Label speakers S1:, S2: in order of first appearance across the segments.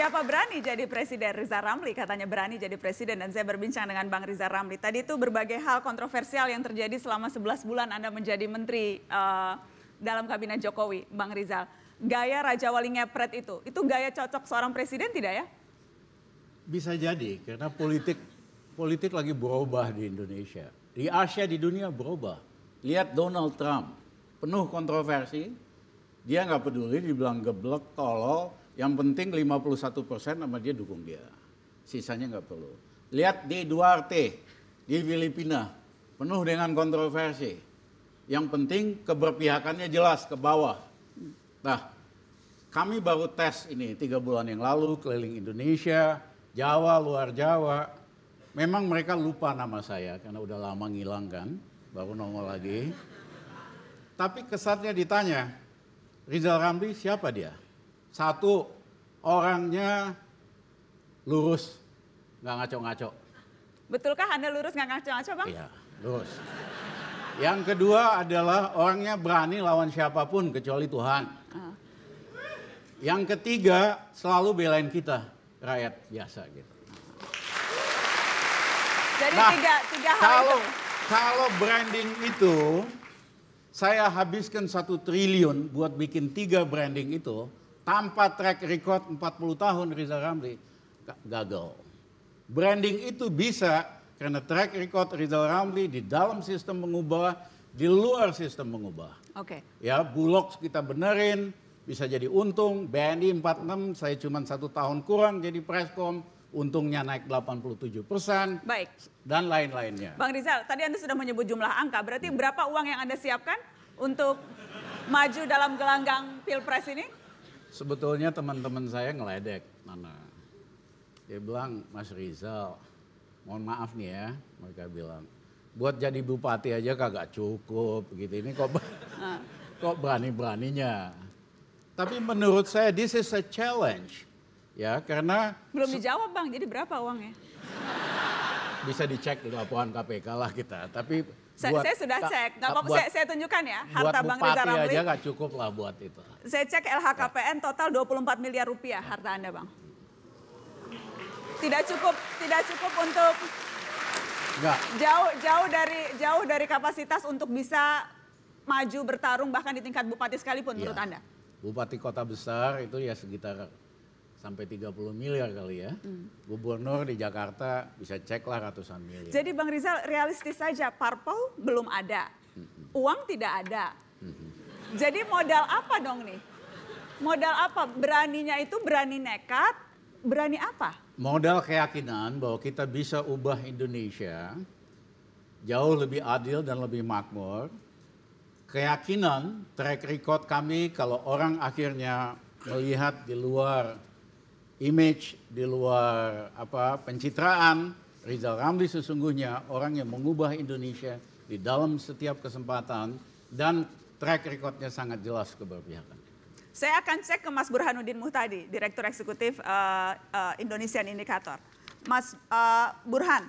S1: Siapa berani jadi presiden? Riza Ramli katanya berani jadi presiden dan saya berbincang dengan Bang Riza Ramli. Tadi itu berbagai hal kontroversial yang terjadi selama 11 bulan Anda menjadi menteri uh, dalam kabinet Jokowi, Bang Rizal. Gaya Raja Wali Ngepret itu, itu gaya cocok seorang presiden tidak ya?
S2: Bisa jadi karena politik politik lagi berubah di Indonesia. Di Asia, di dunia berubah. Lihat Donald Trump, penuh kontroversi. Dia nggak peduli dibilang geblek, tolol, yang penting 51 persen sama dia dukung dia. Sisanya nggak perlu. Lihat di Duarte, di Filipina, penuh dengan kontroversi. Yang penting keberpihakannya jelas ke bawah. Nah, kami baru tes ini tiga bulan yang lalu keliling Indonesia, Jawa, luar Jawa. Memang mereka lupa nama saya karena udah lama ngilang kan, baru nongol lagi. Tapi kesatnya ditanya, Rizal Ramli siapa dia? Satu, orangnya lurus, nggak ngaco-ngaco.
S1: Betulkah Anda lurus nggak ngaco-ngaco, Bang? Iya,
S2: lurus. Yang kedua adalah orangnya berani lawan siapapun kecuali Tuhan. Uh. Yang ketiga selalu belain kita, rakyat biasa gitu.
S1: Jadi nah, tiga, tiga hal kalau, itu.
S2: Kalau branding itu, saya habiskan satu triliun buat bikin tiga branding itu, tanpa track record 40 tahun Rizal Ramli gagal. Branding itu bisa karena track record Rizal Ramli di dalam sistem mengubah, di luar sistem mengubah. Oke. Okay. Ya, Bulog kita benerin, bisa jadi untung. BNI 46 saya cuma satu tahun kurang jadi preskom, untungnya naik 87 persen. Baik. Dan lain-lainnya. Bang Rizal,
S1: tadi Anda sudah menyebut jumlah angka, berarti berapa uang yang Anda siapkan untuk maju dalam gelanggang pilpres ini?
S2: Sebetulnya teman-teman saya ngeledek, Nana. Dia bilang, Mas Rizal, mohon maaf nih ya, mereka bilang, buat jadi bupati aja kagak cukup, gitu. Ini kok kok berani-beraninya. Tapi menurut saya, this is a challenge. Ya, karena...
S1: Belum dijawab Bang, jadi berapa uangnya?
S2: bisa dicek di laporan KPK lah kita. Tapi saya, buat, saya sudah cek, nggak apa-apa saya, saya
S1: tunjukkan ya harta buat Bang Riza Ramli. aja nggak
S2: cukup lah buat
S1: itu. Saya cek LHKPN ya. total 24 miliar rupiah harta Anda Bang. Tidak cukup, tidak cukup untuk Enggak. jauh jauh dari jauh dari kapasitas untuk bisa maju bertarung bahkan di tingkat bupati sekalipun ya. menurut Anda.
S2: Bupati kota besar itu ya sekitar sampai 30 miliar kali ya. Hmm. Gubernur di Jakarta bisa cek lah ratusan miliar.
S1: Jadi Bang Rizal realistis saja, parpol belum ada, hmm. uang tidak ada. Hmm. Jadi modal apa dong nih? Modal apa? Beraninya itu berani nekat, berani apa?
S2: Modal keyakinan bahwa kita bisa ubah Indonesia jauh lebih adil dan lebih makmur. Keyakinan track record kami kalau orang akhirnya melihat di luar image, di luar apa pencitraan. Rizal Ramli sesungguhnya orang yang mengubah Indonesia di dalam setiap kesempatan dan track recordnya sangat jelas keberpihakan.
S1: Saya akan cek ke Mas Burhanuddin Muhtadi, Direktur Eksekutif uh, uh, Indonesian Indikator. Mas uh, Burhan,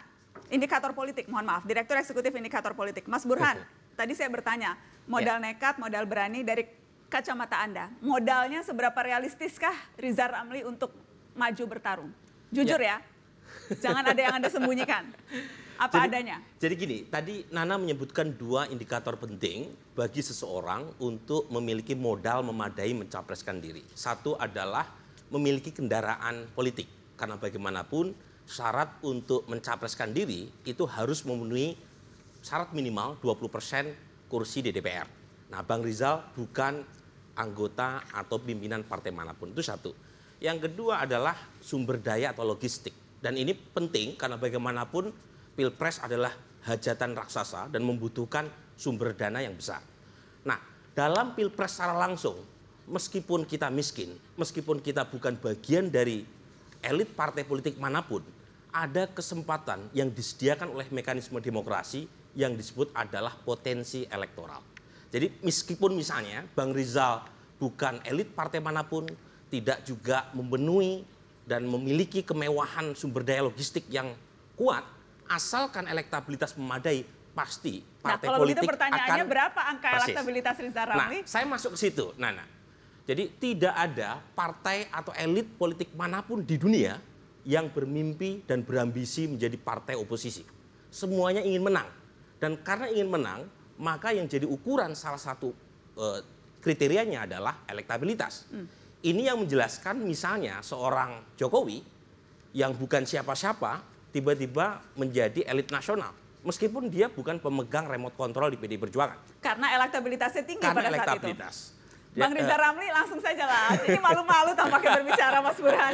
S1: indikator politik, mohon maaf, Direktur Eksekutif Indikator Politik. Mas Burhan, Oke. tadi saya bertanya, ya. modal ya. nekat, modal berani dari kacamata Anda, modalnya seberapa realistiskah Rizal Ramli untuk maju bertarung? Jujur ya. ya. Jangan ada yang Anda sembunyikan. Apa jadi, adanya.
S3: Jadi gini, tadi Nana menyebutkan dua indikator penting bagi seseorang untuk memiliki modal memadai mencapreskan diri. Satu adalah memiliki kendaraan politik. Karena bagaimanapun syarat untuk mencapreskan diri itu harus memenuhi syarat minimal 20% kursi di DPR. Nah, Bang Rizal bukan anggota atau pimpinan partai manapun. Itu satu. Yang kedua adalah sumber daya atau logistik. Dan ini penting karena bagaimanapun Pilpres adalah hajatan raksasa dan membutuhkan sumber dana yang besar. Nah, dalam Pilpres secara langsung, meskipun kita miskin, meskipun kita bukan bagian dari elit partai politik manapun, ada kesempatan yang disediakan oleh mekanisme demokrasi yang disebut adalah potensi elektoral. Jadi meskipun misalnya Bang Rizal bukan elit partai manapun, tidak juga memenuhi dan memiliki kemewahan sumber daya logistik yang kuat, asalkan elektabilitas memadai, pasti nah, partai nah, kalau politik begitu pertanyaannya akan berapa angka persis. elektabilitas Riza nah, Ramli? Nah, saya masuk ke situ, Nana. Jadi tidak ada partai atau elit politik manapun di dunia yang bermimpi dan berambisi menjadi partai oposisi. Semuanya ingin menang. Dan karena ingin menang, maka yang jadi ukuran salah satu uh, kriterianya adalah elektabilitas. Hmm. Ini yang menjelaskan misalnya seorang Jokowi yang bukan siapa-siapa tiba-tiba menjadi elit nasional meskipun dia bukan pemegang remote control di PD Perjuangan.
S1: Karena elektabilitasnya tinggi Karena pada elektabilitas.
S3: saat itu. Bang Riza eh,
S1: Ramli langsung saja lah. Ini
S3: malu-malu tampaknya berbicara Mas Burhan.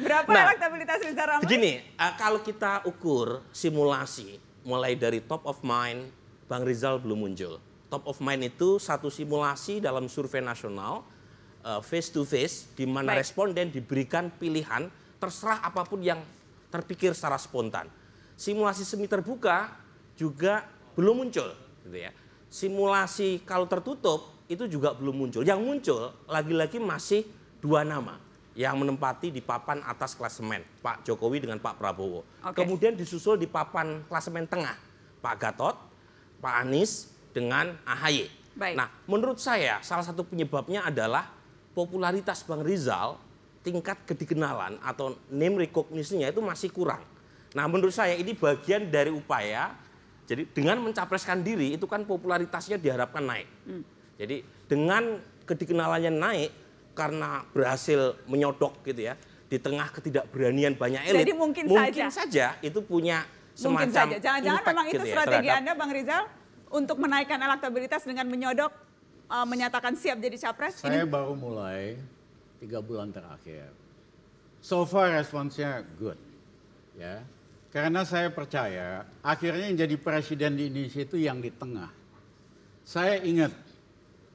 S3: Berapa nah,
S1: elektabilitas Riza Ramli? Begini,
S3: eh, kalau kita ukur simulasi mulai dari top of mind, Bang Rizal belum muncul. Top of mind itu satu simulasi dalam survei nasional uh, face to face di mana Baik. responden diberikan pilihan terserah apapun yang terpikir secara spontan. Simulasi semi terbuka juga belum muncul gitu ya. Simulasi kalau tertutup itu juga belum muncul. Yang muncul lagi-lagi masih dua nama yang menempati di papan atas klasemen, Pak Jokowi dengan Pak Prabowo. Okay. Kemudian disusul di papan klasemen tengah, Pak Gatot, Pak Anies dengan AHY. Baik. Nah, menurut saya salah satu penyebabnya adalah popularitas Bang Rizal, tingkat kedikenalan atau name recognition-nya itu masih kurang. Nah, menurut saya ini bagian dari upaya jadi dengan mencapreskan diri itu kan popularitasnya diharapkan naik. Hmm. Jadi dengan kedikenalannya naik karena berhasil menyodok gitu ya di tengah ketidakberanian banyak elit. Jadi mungkin, mungkin saja. saja itu punya semacam mungkin Jangan-jangan memang itu gitu ya strategi
S1: terhadap, Anda Bang Rizal untuk menaikkan elektabilitas dengan menyodok uh, menyatakan siap jadi capres? Saya ini...
S2: baru mulai tiga bulan terakhir. So far responsnya good, ya. Karena saya percaya akhirnya yang jadi presiden di Indonesia itu yang di tengah. Saya ingat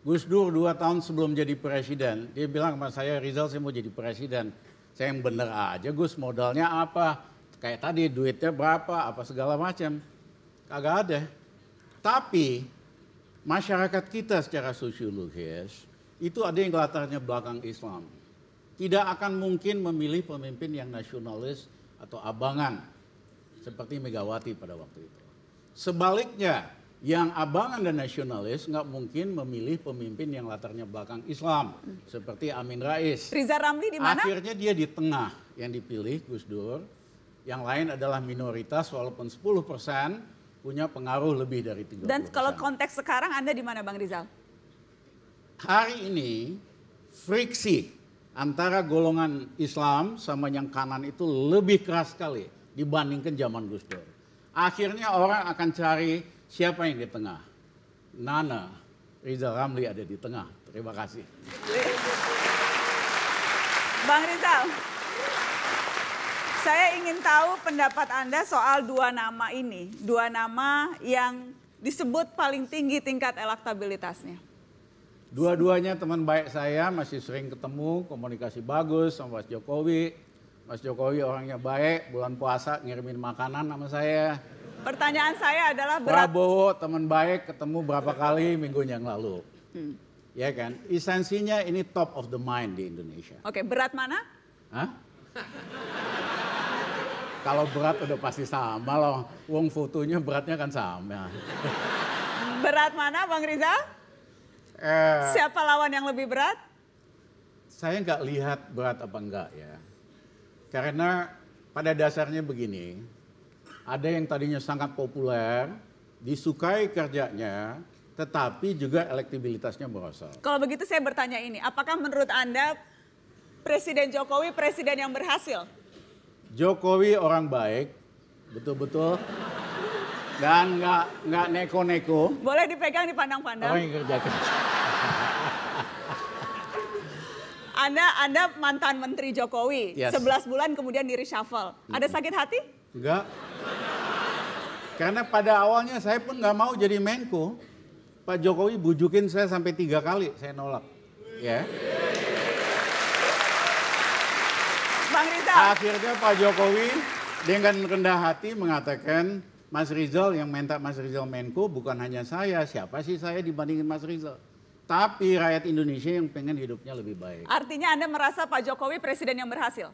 S2: Gus Dur dua tahun sebelum jadi presiden, dia bilang sama saya, Rizal saya mau jadi presiden. Saya yang bener aja Gus, modalnya apa? Kayak tadi duitnya berapa, apa segala macam. Kagak ada. Tapi masyarakat kita secara sosiologis itu ada yang latarnya belakang Islam. Tidak akan mungkin memilih pemimpin yang nasionalis atau abangan seperti Megawati pada waktu itu. Sebaliknya, yang abangan dan nasionalis nggak mungkin memilih pemimpin yang latarnya belakang Islam seperti Amin Rais. Riza
S1: Ramli di mana? Akhirnya
S2: dia di tengah yang dipilih Gus Dur. Yang lain adalah minoritas walaupun 10 persen punya pengaruh lebih dari 30 Dan kalau
S1: konteks sekarang Anda di mana Bang Rizal?
S2: Hari ini friksi antara golongan Islam sama yang kanan itu lebih keras sekali dibandingkan zaman Gus Dur. Akhirnya orang akan cari siapa yang di tengah. Nana, Rizal Ramli ada di tengah. Terima kasih.
S1: Bang Rizal, saya ingin tahu pendapat Anda soal dua nama ini. Dua nama yang disebut paling tinggi tingkat elektabilitasnya.
S2: Dua-duanya teman baik saya masih sering ketemu, komunikasi bagus sama Mas Jokowi. Mas Jokowi orangnya baik, bulan puasa ngirimin makanan sama saya.
S1: Pertanyaan saya adalah berat...
S2: Prabowo teman baik ketemu berapa kali minggu yang lalu. Hmm. Ya kan? Esensinya ini top of the mind di Indonesia.
S1: Oke, berat mana?
S2: Hah? Kalau berat udah pasti sama loh. Wong fotonya beratnya kan sama.
S1: Berat mana Bang Riza?
S2: Eh, Siapa lawan yang lebih berat? Saya nggak lihat berat apa enggak ya. Karena pada dasarnya begini, ada yang tadinya sangat populer, disukai kerjanya, tetapi juga elektibilitasnya merosot.
S1: Kalau begitu saya bertanya ini, apakah menurut Anda Presiden Jokowi presiden yang berhasil?
S2: Jokowi orang baik, betul-betul. Dan nggak nggak neko-neko.
S1: Boleh dipegang, dipandang-pandang. Orang yang kerja Anda Anda mantan Menteri Jokowi, yes. 11 bulan kemudian di reshuffle. Ada sakit hati?
S2: Enggak. Karena pada awalnya saya pun nggak mau jadi Menko. Pak Jokowi bujukin saya sampai tiga kali, saya nolak. Ya. Yeah. Bang Rizal. Akhirnya Pak Jokowi dengan rendah hati mengatakan Mas Rizal yang minta Mas Rizal Menko bukan hanya saya. Siapa sih saya dibandingin Mas Rizal? Tapi rakyat Indonesia yang pengen hidupnya lebih baik.
S1: Artinya Anda merasa Pak Jokowi presiden yang berhasil?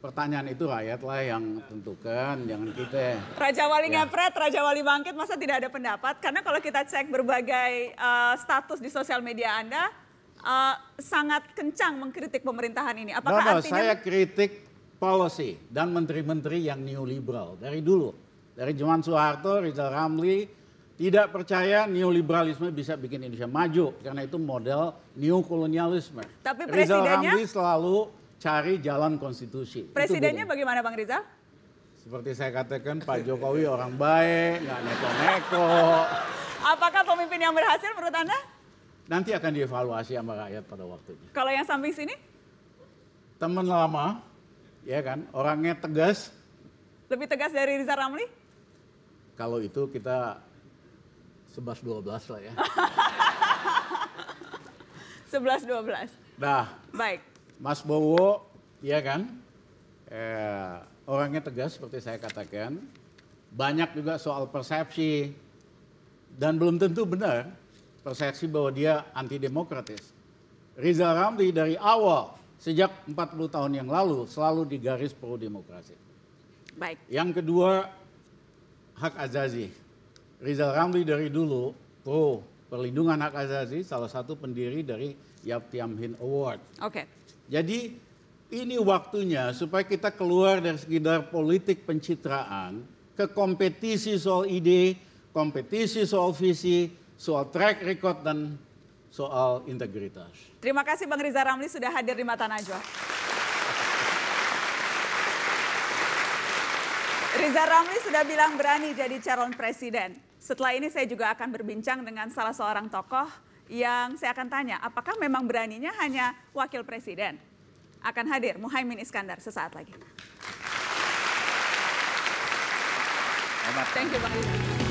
S2: Pertanyaan itu rakyatlah yang tentukan, jangan kita.
S1: Raja Wali ya. ngepret, Raja Wali bangkit, masa tidak ada pendapat? Karena kalau kita cek berbagai uh, status di sosial media Anda, uh, sangat kencang mengkritik pemerintahan ini. Apakah no, artinya... saya
S2: kritik policy dan menteri-menteri yang neoliberal dari dulu. Dari zaman Soeharto, Rizal Ramli, tidak percaya neoliberalisme bisa bikin Indonesia maju karena itu model neokolonialisme. Tapi presidennya... Rizal Ramli selalu cari jalan konstitusi. Presidennya
S1: bagaimana Bang Rizal?
S2: Seperti saya katakan Pak Jokowi orang baik, nggak neko-neko.
S1: Apakah pemimpin yang berhasil menurut Anda?
S2: Nanti akan dievaluasi sama rakyat pada waktunya.
S1: Kalau yang samping sini?
S2: Teman lama, ya kan, orangnya tegas.
S1: Lebih tegas dari Riza Ramli?
S2: Kalau itu kita sebelas dua belas lah ya.
S1: Sebelas dua belas. Nah. Baik.
S2: Mas Bowo, ya kan, eh, orangnya tegas seperti saya katakan. Banyak juga soal persepsi. Dan belum tentu benar persepsi bahwa dia anti demokratis. Rizal Ramli dari awal sejak 40 tahun yang lalu selalu di garis pro demokrasi. Baik. Yang kedua hak azazi. Rizal Ramli dari dulu pro perlindungan hak azazi salah satu pendiri dari Yap Tiamhin Award. Oke. Okay. Jadi ini waktunya supaya kita keluar dari sekedar politik pencitraan ke kompetisi soal ide, kompetisi soal visi, soal track record dan soal integritas.
S1: Terima kasih Bang Riza Ramli sudah hadir di Mata Najwa. Riza Ramli sudah bilang berani jadi calon presiden. Setelah ini saya juga akan berbincang dengan salah seorang tokoh yang saya akan tanya, apakah memang beraninya hanya wakil presiden? Akan hadir Muhaimin Iskandar sesaat lagi.
S3: Thank you Bang Riza.